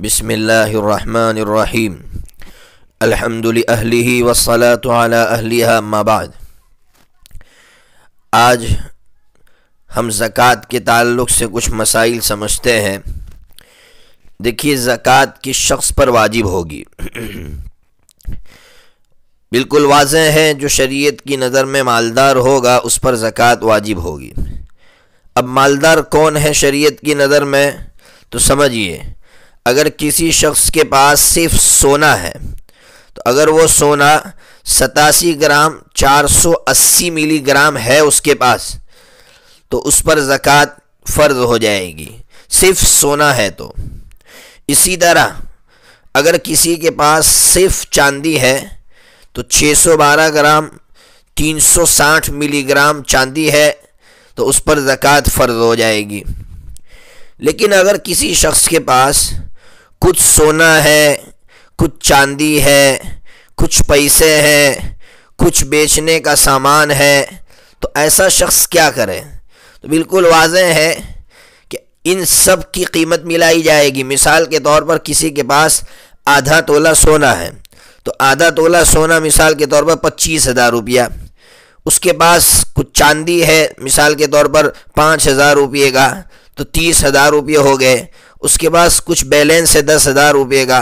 لأهله والصلاة على أهلها ما بعد आज हम ज़क़़त के ताल्लुक़ से कुछ मसाइल समझते हैं देखिए ज़क़़त किस शख्स पर वाजिब होगी बिल्कुल वाज है जो शरीयत की नज़र में मालदार होगा उस पर ज़क़़त वाजिब होगी अब मालदार कौन है शरीयत की नज़र में तो समझिए अगर किसी शख्स के पास सिर्फ सोना है तो अगर वो सोना सतासी ग्राम 480 मिलीग्राम है उसके पास तो उस पर ज़क़़त फ़र्ज हो जाएगी सिर्फ सोना है तो इसी तरह अगर किसी के पास सिर्फ चांदी है तो 612 ग्राम 360 मिलीग्राम चांदी है तो उस पर ज़क़़त फ़र्ज हो जाएगी लेकिन अगर किसी शख्स के पास कुछ सोना है कुछ चांदी है कुछ पैसे हैं कुछ बेचने का सामान है तो ऐसा शख्स क्या करे तो बिल्कुल वाज है कि इन सब की कीमत मिलाई जाएगी मिसाल के तौर पर किसी के पास आधा तोला सोना है तो आधा तोला सोना मिसाल के तौर पर पच्चीस हज़ार रुपया उसके पास कुछ चांदी है मिसाल के तौर पर पाँच हज़ार रुपये का तो तीस हज़ार रुपये हो गए उसके पास कुछ बैलेंस है दस हज़ार रुपये का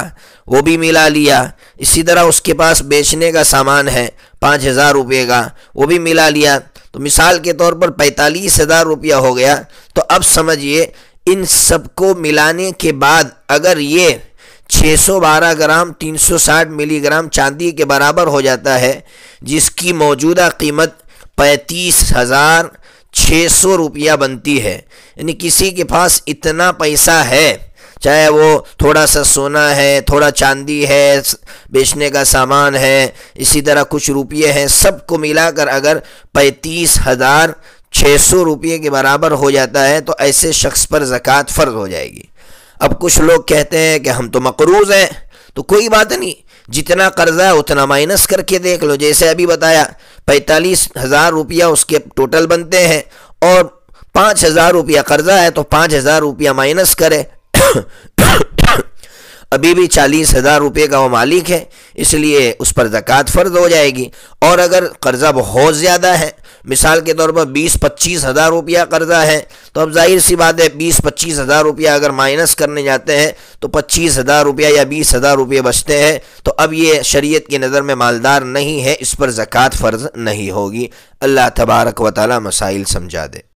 वो भी मिला लिया इसी तरह उसके पास बेचने का सामान है पाँच हज़ार रुपये का वो भी मिला लिया तो मिसाल के तौर पर पैंतालीस हज़ार रुपया हो गया तो अब समझिए इन सबको मिलाने के बाद अगर ये 612 ग्राम 360 मिलीग्राम चांदी के बराबर हो जाता है जिसकी मौजूदा कीमत पैंतीस हज़ार छः सौ रुपया बनती है यानी किसी के पास इतना पैसा है चाहे वो थोड़ा सा सोना है थोड़ा चांदी है बेचने का सामान है इसी तरह कुछ रुपये हैं सबको मिलाकर अगर पैंतीस हज़ार छः सौ रुपये के बराबर हो जाता है तो ऐसे शख्स पर ज़क़़त फ़र्ज हो जाएगी अब कुछ लोग कहते हैं कि हम तो मकरूज़ हैं तो कोई बात नहीं जितना कर्जा है उतना माइनस करके देख लो जैसे अभी बताया पैंतालीस हज़ार रुपया उसके टोटल बनते हैं और पाँच हज़ार रुपया कर्जा है तो पाँच हज़ार रुपया माइनस करे अभी भी चालीस हज़ार रुपये का वो मालिक है इसलिए उस पर ज़क़़त फ़र्ज हो जाएगी और अगर कर्ज़ा बहुत ज़्यादा है मिसाल के तौर पर बीस पच्चीस हज़ार रुपया कर्जा है तो अब जाहिर सी बात है बीस पच्चीस हज़ार रुपया अगर माइनस करने जाते हैं तो पच्चीस हज़ार रुपया या बीस हज़ार रुपये बचते हैं तो अब ये शरीयत की नज़र में मालदार नहीं है इस पर ज़क़़त फ़र्ज़ नहीं होगी अल्लाह तबारक व ताली मसाइल समझा दे